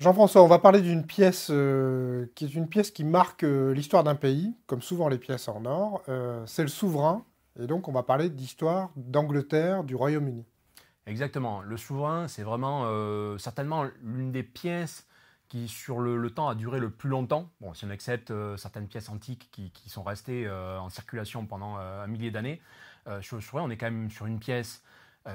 Jean-François, on va parler d'une pièce euh, qui est une pièce qui marque euh, l'histoire d'un pays, comme souvent les pièces en or. Euh, c'est le souverain, et donc on va parler d'histoire d'Angleterre, du Royaume-Uni. Exactement. Le souverain, c'est vraiment certainement l'une des pièces qui, sur le, temps, a duré le plus longtemps. Bon, si on accepte certaines pièces antiques qui, sont restées en circulation pendant un millier d'années, sur le souverain, on est quand même sur une pièce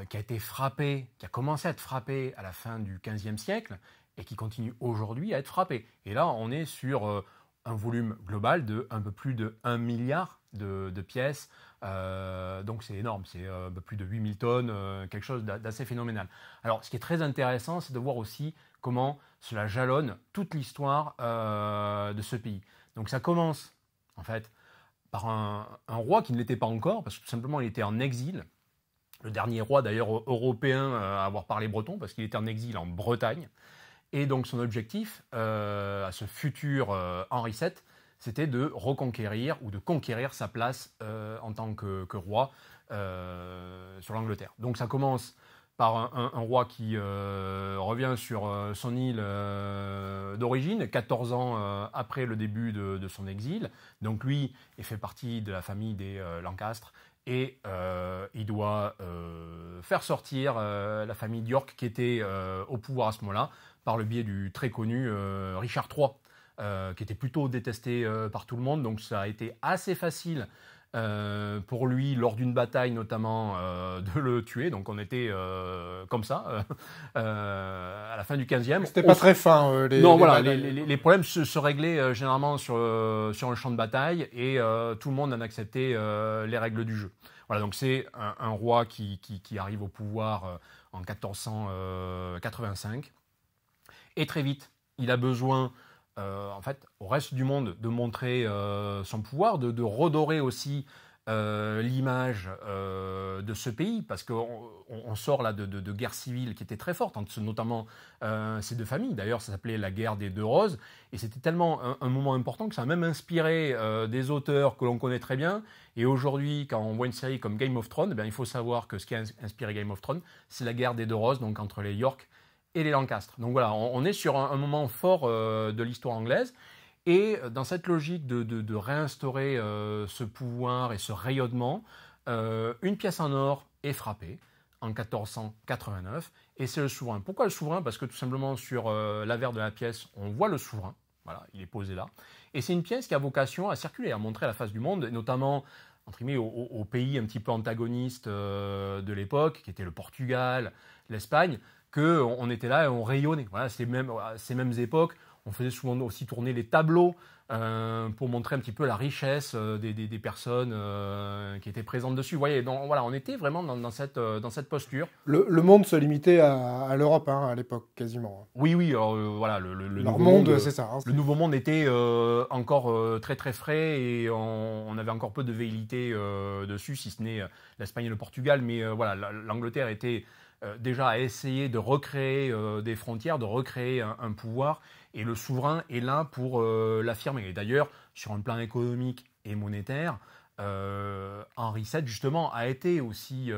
qui a été frappée, qui a commencé à être frappée à la fin du XVe siècle et qui continue aujourd'hui à être frappé. Et là, on est sur euh, un volume global de un peu plus de 1 milliard de, pièces. Euh, donc c'est énorme, c'est euh, un peu plus de 8000 tonnes, quelque chose d'assez phénoménal. Alors ce qui est très intéressant, c'est de voir aussi comment cela jalonne toute l'histoire de ce pays. Donc ça commence en fait par un, un roi qui ne l'était pas encore, parce que tout simplement il était en exil. Le dernier roi d'ailleurs européen à avoir parlé breton, parce qu'il était en exil en Bretagne. Et donc son objectif euh, à ce futur euh, Henri VII, c'était de reconquérir ou de conquérir sa place euh, en tant que, roi sur l'Angleterre. Donc ça commence par un, roi qui revient sur son île d'origine, 14 ans après le début de, son exil. Donc lui, il fait partie de la famille des Lancastres et il doit faire sortir la famille d'York qui était au pouvoir à ce moment-là par le biais du très connu euh, Richard III, euh, qui était plutôt détesté euh, par tout le monde. Donc ça a été assez facile pour lui lors d'une bataille notamment de le tuer. Donc on était comme ça à la fin du 15e. C'était pas très fin. les, non, voilà, les, problèmes se, réglaient généralement sur, sur un champ de bataille et tout le monde en acceptait les règles du jeu. Voilà, donc c'est un, roi qui, qui, arrive au pouvoir en 1485 et très vite. Il a besoin, euh, en fait, au reste du monde, de montrer euh, son pouvoir, de, redorer aussi euh, l'image de ce pays, parce qu'on sort là de, guerres civiles guerre civile qui était très forte, entre hein, notamment ces deux familles. D'ailleurs, ça s'appelait la guerre des deux roses, et c'était tellement un, moment important que ça a même inspiré des auteurs que l'on connaît très bien. Et aujourd'hui, quand on voit une série comme Game of Thrones, eh il faut savoir que ce qui a inspiré Game of Thrones, c'est la guerre des deux roses, donc entre les York et les Lancastres. Donc voilà, on, est sur un, moment fort euh, de l'histoire anglaise. Et euh, dans cette logique de, réinstaurer euh, ce pouvoir et ce rayonnement, une pièce en or est frappée en 1489 et c'est le souverain. Pourquoi le souverain Parce que tout simplement sur l'avers de la pièce, on voit le souverain. Voilà, il est posé là. Et c'est une pièce qui a vocation à circuler, à montrer la face du monde, et notamment entre guillemets, aux, pays un petit peu antagonistes de l'époque, qui étaient le Portugal, l'Espagne, on était là et on rayonnait. Voilà, ces mêmes, ces mêmes époques, on faisait souvent aussi tourner les tableaux euh, pour montrer un petit peu la richesse euh, des, personnes euh, qui étaient présentes dessus. voyez, voilà, on était vraiment dans, cette, dans cette posture. Le, monde se limitait à, l'Europe hein, à l'époque, quasiment. Oui, oui, voilà, le, nouveau monde, c'est ça. Hein, le nouveau monde était encore très très frais et on, avait encore peu de véhilité dessus, si ce n'est l'Espagne et le Portugal, mais voilà, l'Angleterre était euh, déjà à essayer de recréer euh, des frontières, de recréer un, pouvoir, et le souverain est là pour euh, l'affirmer. Et d'ailleurs, sur un plan économique et monétaire, Henri VII justement a été aussi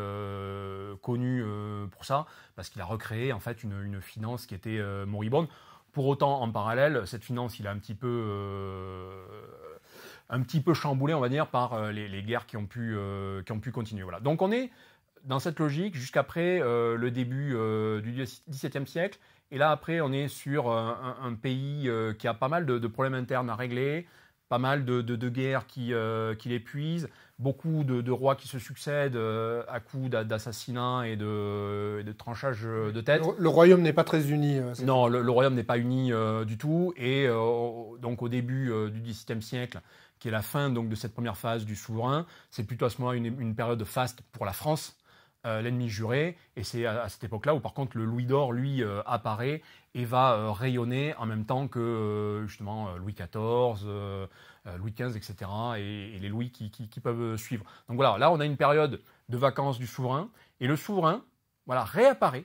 connu pour ça, parce qu'il a recréé en fait une, finance qui était moribonde. Pour autant, en parallèle, cette finance, il a un petit peu un petit peu chamboulé, on va dire, par les, guerres qui ont pu, qui ont pu continuer. Voilà. Donc on est dans cette logique jusqu'après euh, le début euh, du XVIIe siècle. Et là, après, on est sur euh, un, pays qui a pas mal de, problèmes internes à régler, pas mal de, guerres qui, qui l'épuisent, beaucoup de, rois qui se succèdent à coups d'assassinats et, de, tranchages de tête. Le, royaume n'est pas très uni. non, le, royaume n'est pas uni du tout. Et donc, au début du XVIIe siècle, qui est la fin donc, de cette première phase du souverain, c'est plutôt à ce moment-là une, une, période faste pour la France euh, l'ennemi juré. Et c'est à, cette époque-là où, par contre, le Louis d'Or, lui, euh, apparaît et va euh, rayonner en même temps que, justement, Louis XIV, Louis XV, etc. Et, les Louis qui, peuvent suivre. Donc voilà, là, on a une période de vacances du souverain. Et le souverain, voilà, réapparaît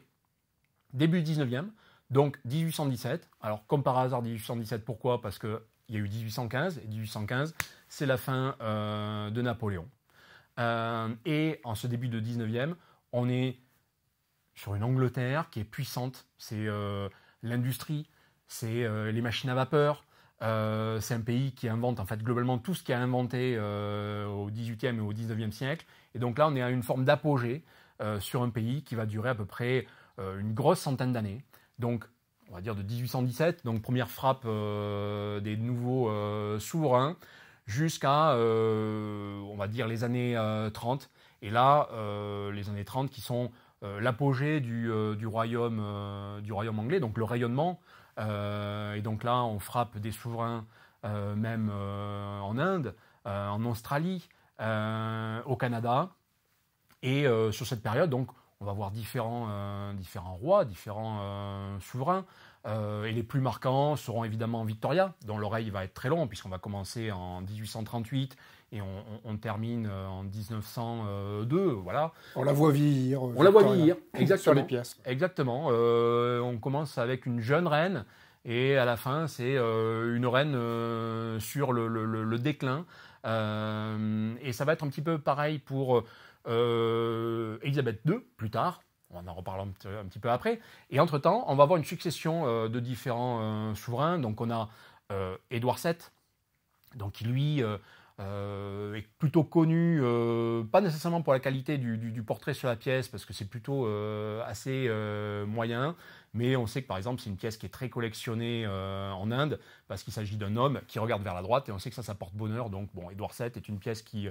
début 19e, donc 1817. Alors, comme par hasard, 1817, pourquoi Parce qu'il y a eu 1815, et 1815, c'est la fin de Napoléon. et en ce début de 19e, on est sur une Angleterre qui est puissante. C'est euh, l'industrie, c'est euh, les machines à vapeur. Euh, c'est un pays qui invente en fait globalement tout ce qui a inventé au 18e et au 19e siècle. Et donc là, on est à une forme d'apogée sur un pays qui va durer à peu près une grosse centaine d'années. Donc, on va dire de 1817, donc première frappe des nouveaux souverains, jusqu'à, on va dire, les années 30 et là, euh, les années 30 qui sont euh, l'apogée du, euh, royaume, du royaume anglais, donc le rayonnement. et donc là, on frappe des souverains même en Inde, en Australie, au Canada. Et sur cette période, donc, on va voir différents, différents rois, différents souverains. et les plus marquants seront évidemment Victoria, dont l'oreille va être très longue, puisqu'on va commencer en 1838 et on, termine euh, en 1902, euh, voilà. On la voit vieillir. Euh, on la voit vieillir, exactement. Sur les pièces. Exactement. on commence avec une jeune reine, et à la fin, c'est une reine sur le, déclin. et ça va être un petit peu pareil pour Elisabeth II, plus tard. On en reparle un, petit peu après. Et entre-temps, on va avoir une succession de différents souverains. Donc on a Édouard VII, donc qui lui... Euh, est plutôt connu, euh, pas nécessairement pour la qualité du, portrait sur la pièce, parce que c'est plutôt euh, assez moyen, mais on sait que par exemple c'est une pièce qui est très collectionnée en Inde, parce qu'il s'agit d'un homme qui regarde vers la droite, et on sait que ça, ça porte bonheur, donc bon, Edward VII est une pièce qui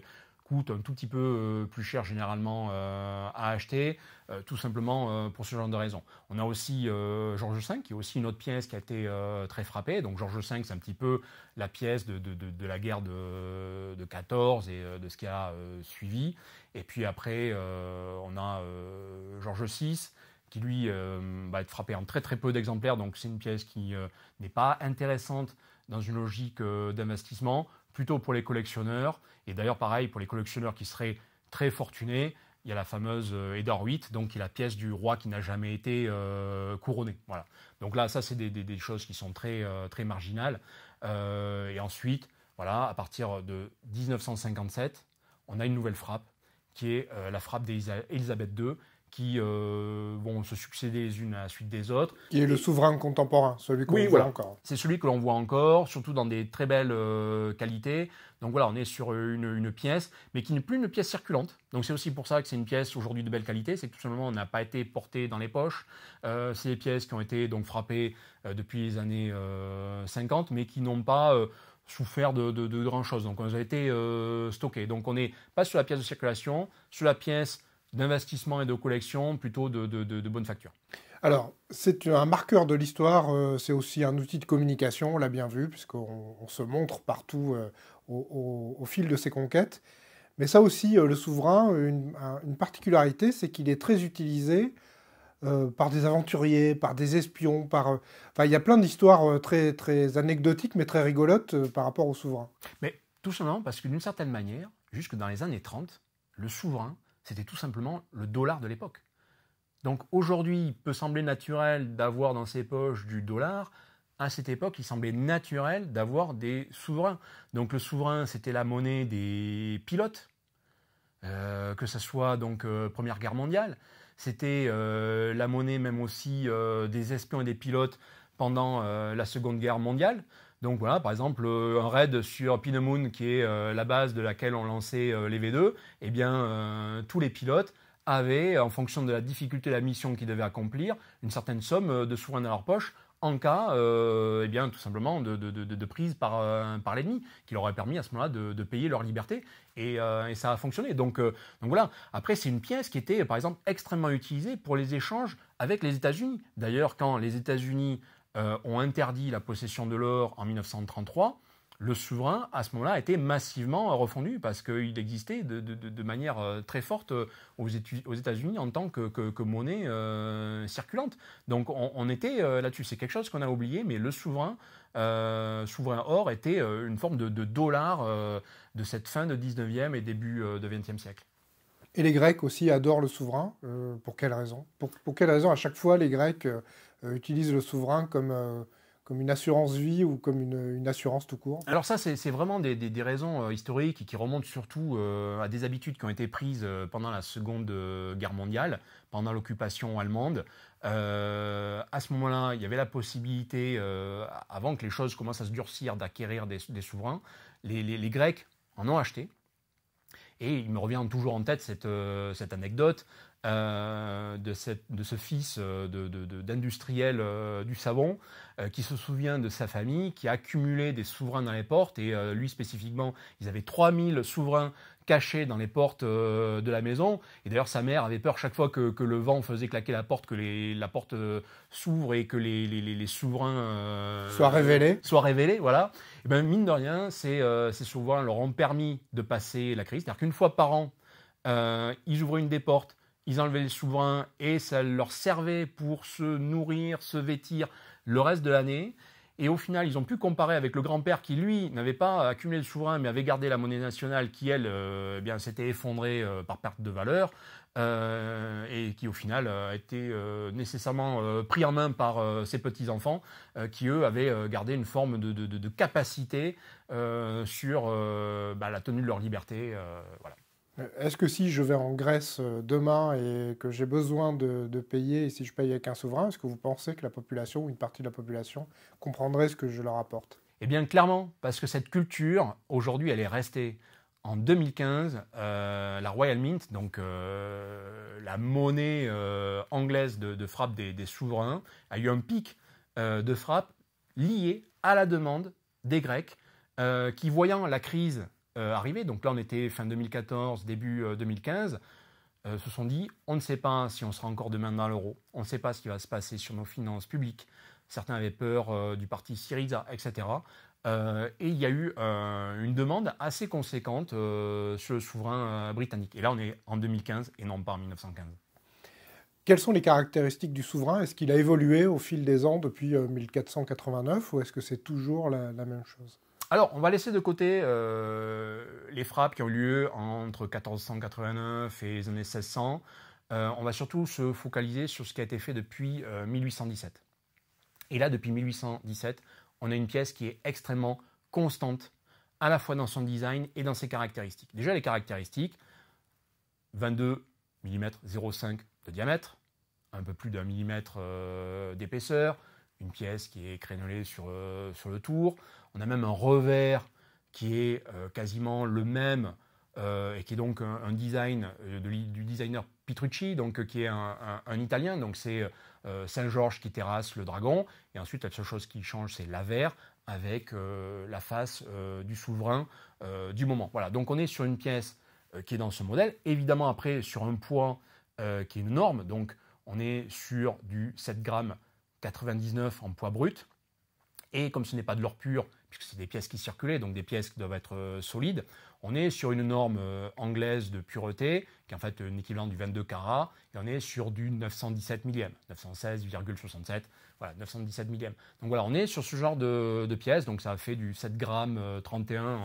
coûte un tout petit peu euh, plus cher généralement euh, à acheter, euh, tout simplement pour ce genre de raison. On a aussi Georges V, qui est aussi une autre pièce qui a été très frappée. Donc Georges V, c'est un petit peu la pièce de, de, de la guerre de, 14 et de ce qui a suivi. Et puis après, on a Georges VI qui lui va être frappé en très très peu d'exemplaires, donc c'est une pièce qui n'est pas intéressante dans une logique d'investissement plutôt pour les collectionneurs. Et d'ailleurs, pareil, pour les collectionneurs qui seraient très fortunés, il y a la fameuse euh, Edward VIII, donc qui est la pièce du roi qui n'a jamais été euh, couronnée. couronné. Voilà. Donc là, ça, c'est des, choses qui sont très, euh, très marginales. et ensuite, voilà, à partir de 1957, on a une nouvelle frappe, qui est la frappe d'Elisabeth II, qui euh, vont se succéder les unes à la suite des autres. Qui est le souverain contemporain, celui qu'on oui, voilà. encore. C'est celui que l'on voit encore, surtout dans des très belles euh, qualités. Donc voilà, on est sur euh, une, pièce, mais qui n'est plus une pièce circulante. Donc c'est aussi pour ça que c'est une pièce aujourd'hui de belle qualité, c'est que tout simplement on n'a pas été porté dans les poches. c'est des pièces qui ont été donc frappées depuis les années 50, mais qui n'ont pas souffert de, de, de grand-chose. Donc on a été stockées. Donc on n'est pas sur la pièce de circulation, sur la pièce d'investissement et de collection plutôt de, de, de, bonne facture. Alors, c'est un marqueur de l'histoire, euh, c'est aussi un outil de communication, on l'a bien vu, puisqu'on on se montre partout euh, au, fil de ses conquêtes. Mais ça aussi, euh, le souverain, une, particularité, c'est qu'il est très utilisé par des aventuriers, par des espions, par... Enfin, il y a plein d'histoires très, très anecdotiques, mais très rigolotes par rapport au souverain. Mais tout simplement parce que d'une certaine manière, jusque dans les années 30, le souverain, c'était tout simplement le dollar de l'époque. Donc aujourd'hui, il peut sembler naturel d'avoir dans ses poches du dollar. À cette époque, il semblait naturel d'avoir des souverains. Donc le souverain, c'était la monnaie des pilotes, euh, que ce soit donc euh, Première Guerre mondiale. C'était euh, la monnaie même aussi des espions et des pilotes pendant euh, la Seconde Guerre mondiale. Donc voilà, par exemple, euh, un raid sur Pinamoon, qui est euh, la base de laquelle on lançait les V2, eh bien, tous les pilotes avaient, en fonction de la difficulté de la mission qu'ils devaient accomplir, une certaine somme de souverain dans leur poche en cas, eh bien, tout simplement, de, prise par, par l'ennemi, qui leur aurait permis à ce moment-là de, payer leur liberté. Et, et ça a fonctionné. Donc, donc voilà. Après, c'est une pièce qui était, par exemple, extrêmement utilisée pour les échanges avec les États-Unis. D'ailleurs, quand les États-Unis euh, ont interdit la possession de l'or en 1933, le souverain, à ce moment-là, était massivement refondu parce qu'il existait de, manière euh, très forte euh, aux, États-Unis en tant que, monnaie circulante. Donc on, était là-dessus. C'est quelque chose qu'on a oublié, mais le souverain, souverain or, était une forme de, dollar de cette fin de 19e et début de 20e siècle. Et les Grecs aussi adorent le souverain. pour quelle raison pour, quelle raison à chaque fois les Grecs euh, utilise le souverain comme euh, comme une assurance vie ou comme une, une assurance tout court Alors ça, c'est vraiment des, des, raisons euh, historiques qui remontent surtout à des habitudes qui ont été prises pendant la Seconde Guerre mondiale, pendant l'occupation allemande. à ce moment-là, il y avait la possibilité, avant que les choses commencent à se durcir, d'acquérir des, des, souverains. Les, les, les, Grecs en ont acheté. Et il me revient toujours en tête cette, cette anecdote. Euh, de, ce fils euh, d'industriel euh, du savon qui se souvient de sa famille, qui a accumulé des souverains dans les portes, et lui spécifiquement, ils avaient 3000 souverains cachés dans les portes de la maison, et d'ailleurs sa mère avait peur chaque fois que, le vent faisait claquer la porte, que la porte s'ouvre et que les, souverains soient révélés. Soient révélés, voilà. Et bien mine de rien, ces, ces souverains leur ont permis de passer la crise, c'est-à-dire qu'une fois par an, ils ouvraient une des portes, ils enlevaient les souverains et ça leur servait pour se nourrir, se vêtir le reste de l'année. Et au final, ils ont pu comparer avec le grand-père qui, lui, n'avait pas accumulé le souverain, mais avait gardé la monnaie nationale qui, elle, euh, eh bien, s'était effondrée euh, par perte de valeur euh, et qui, au final, a été nécessairement pris en main par ses petits-enfants qui, eux, avaient gardé une forme de, capacité sur bah, la tenue de leur liberté. voilà. Euh, est-ce que si je vais en Grèce euh, demain et que j'ai besoin de, payer, et si je paye avec un souverain, est-ce que vous pensez que la population ou une partie de la population comprendrait ce que je leur apporte Eh bien clairement, parce que cette culture, aujourd'hui, elle est restée. En 2015, euh, la Royal Mint, donc la monnaie anglaise de, frappe des, des, souverains, a eu un pic de frappe lié à la demande des Grecs qui, voyant la crise euh, donc là on était fin 2014, début 2015, euh, euh, se sont dit on ne sait pas si on sera encore demain dans l'euro, on ne sait pas ce qui va se passer sur nos finances publiques. Certains avaient peur du parti Syriza, etc. et il y a eu une demande assez conséquente sur le souverain britannique. Et là, on est en 2015 et non pas en 1915. Quelles sont les caractéristiques du souverain Est-ce qu'il a évolué au fil des ans depuis 1489 ou est-ce que c'est toujours la même chose alors, on va laisser de côté euh, les frappes qui ont lieu entre 1489 et les années 1600. Euh, on va surtout se focaliser sur ce qui a été fait depuis 1817. Euh, et là, depuis 1817, on a une pièce qui est extrêmement constante, à la fois dans son design et dans ses caractéristiques. Déjà, les caractéristiques, 22 mm 0,5 de diamètre, un peu plus d'un millimètre d'épaisseur, une pièce qui est crénelée sur, euh, sur le tour. On a même un revers qui est euh, quasiment le même euh, et qui est donc un, design du designer Pitrucci, donc, qui est un, un, italien. Donc c'est Saint-Georges qui terrasse le dragon. Et ensuite, la seule chose qui change, c'est l'avers avec la face du souverain du moment. Voilà, donc on est sur une pièce qui est dans ce modèle. Évidemment, après, sur un poids qui est une norme, donc on est sur du 7 grammes 99 en poids brut. Et comme ce n'est pas de l'or pur, puisque c'est des pièces qui circulaient, donc des pièces qui doivent être euh, solides, on est sur une norme euh, anglaise de pureté, qui est en fait euh, un équivalent du 22 carats, et on est sur du 917 millième, 916,67, voilà, 917 millième. Donc voilà, on est sur ce genre de, pièces, donc ça fait du 7 grammes 31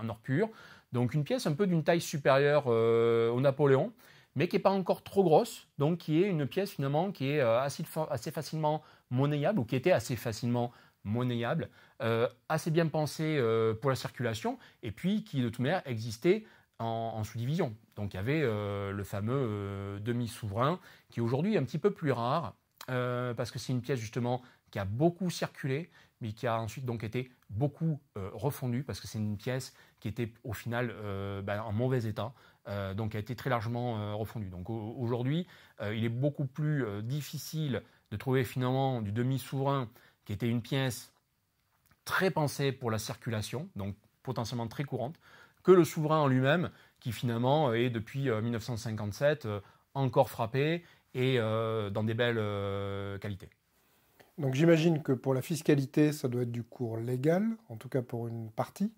en, or pur, donc une pièce un peu d'une taille supérieure au Napoléon, mais qui n'est pas encore trop grosse, donc qui est une pièce finalement qui est assez, assez facilement monnayable ou qui était assez facilement monnayable, euh, assez bien pensé euh, pour la circulation, et puis qui de toute manière existait en, en sous-division. Donc il y avait euh, le fameux demi-souverain, qui aujourd'hui est un petit peu plus rare, parce que c'est une pièce justement qui a beaucoup circulé, mais qui a ensuite donc été beaucoup refondue, parce que c'est une pièce qui était au final ben, en mauvais état, donc a été très largement refondue. Donc aujourd'hui, il est beaucoup plus difficile de trouver finalement du demi-souverain qui était une pièce très pensée pour la circulation, donc potentiellement très courante, que le souverain en lui-même, qui finalement est depuis 1957 euh, euh, encore frappé et euh, dans des belles qualités. Donc j'imagine que pour la fiscalité, ça doit être du cours légal, en tout cas pour une partie.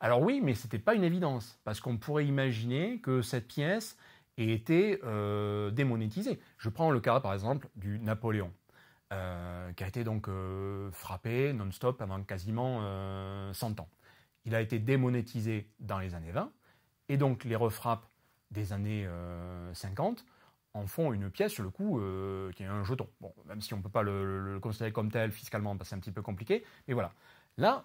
Alors oui, mais ce n'était pas une évidence, parce qu'on pourrait imaginer que cette pièce, et étaient euh, démonétisé. Je prends le cas par exemple du Napoléon, euh, qui a été donc euh, frappé non-stop pendant quasiment 100 ans. Il a été démonétisé dans les années 20, et donc les refrappes des années 50 en font une pièce, sur le coup, qui est un jeton. Bon, même si on ne peut pas le, considérer comme tel fiscalement, parce bah, que c'est un petit peu compliqué, mais voilà. Là,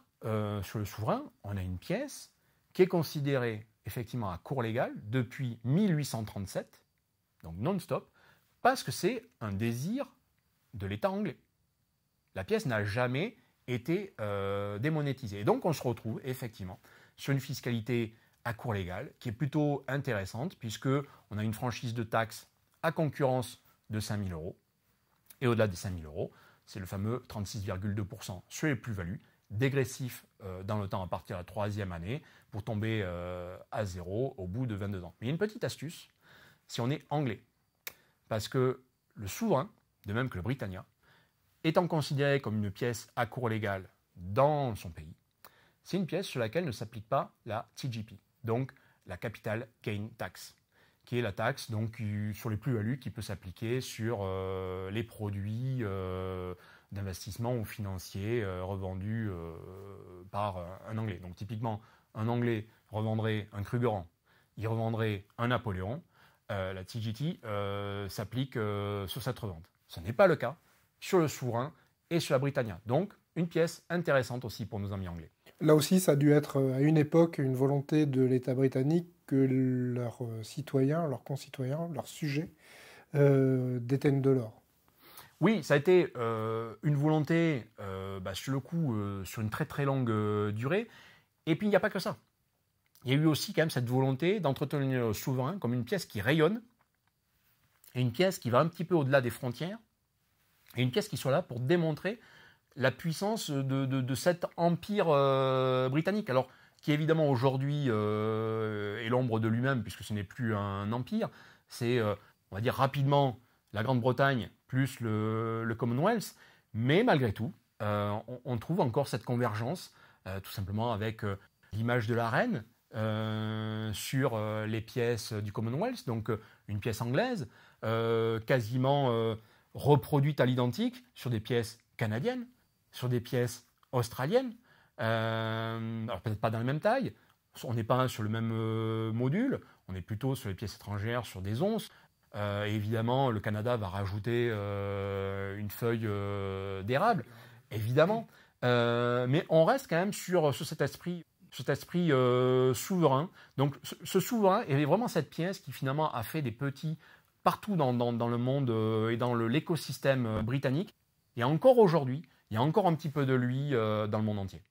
sur le souverain, on a une pièce qui est considérée effectivement à cours légal depuis 1837, donc non-stop, parce que c'est un désir de l'État anglais. La pièce n'a jamais été euh, démonétisée. Et donc on se retrouve effectivement sur une fiscalité à court légal qui est plutôt intéressante puisque on a une franchise de taxes à concurrence de 5000 euros. Et au-delà des 5000 euros, c'est le fameux 36,2% sur les plus-values dégressif euh, dans le temps à partir de la troisième année pour tomber euh, à zéro au bout de 22 ans. Mais une petite astuce, si on est anglais, parce que le souverain, de même que le Britannia, étant considéré comme une pièce à cours légal dans son pays, c'est une pièce sur laquelle ne s'applique pas la TGP, donc la Capital Gain Tax, qui est la taxe donc, sur les plus-values qui peut s'appliquer sur euh, les produits d'investissement ou financier euh, revendu euh, par un Anglais. Donc typiquement, un Anglais revendrait un Krugerrand, il revendrait un Napoléon, euh, la TGT s'applique sur cette revente. Ce n'est pas le cas sur le Souverain et sur la Britannia. Donc une pièce intéressante aussi pour nos amis anglais. Là aussi, ça a dû être à une époque une volonté de l'État britannique que leurs citoyens, leurs concitoyens, leurs sujets euh, détiennent de l'or. Oui, ça a été euh, une volonté, euh, bah, sur le coup, euh, sur une très très longue durée. Et puis, il n'y a pas que ça. Il y a eu aussi quand même cette volonté d'entretenir le souverain comme une pièce qui rayonne, et une pièce qui va un petit peu au-delà des frontières, et une pièce qui soit là pour démontrer la puissance de, de cet empire britannique. Alors, qui évidemment aujourd'hui est l'ombre de lui-même, puisque ce n'est plus un empire, c'est, on va dire rapidement, la Grande-Bretagne plus le, Commonwealth, mais malgré tout, euh, on, trouve encore cette convergence, euh, tout simplement avec euh, l'image de la reine sur les pièces du Commonwealth, donc une pièce anglaise, quasiment reproduite à l'identique sur des pièces canadiennes, sur des pièces australiennes, alors peut-être pas dans la même taille, on n'est pas sur le même module, on est plutôt sur les pièces étrangères, sur des onces, euh, évidemment, le Canada va rajouter euh, une feuille euh, d'érable, évidemment. mais on reste quand même sur, cet esprit, cet esprit souverain. Donc ce, souverain est vraiment cette pièce qui finalement a fait des petits partout dans le monde et dans l'écosystème britannique. Et encore aujourd'hui, il y a encore un petit peu de lui dans le monde entier.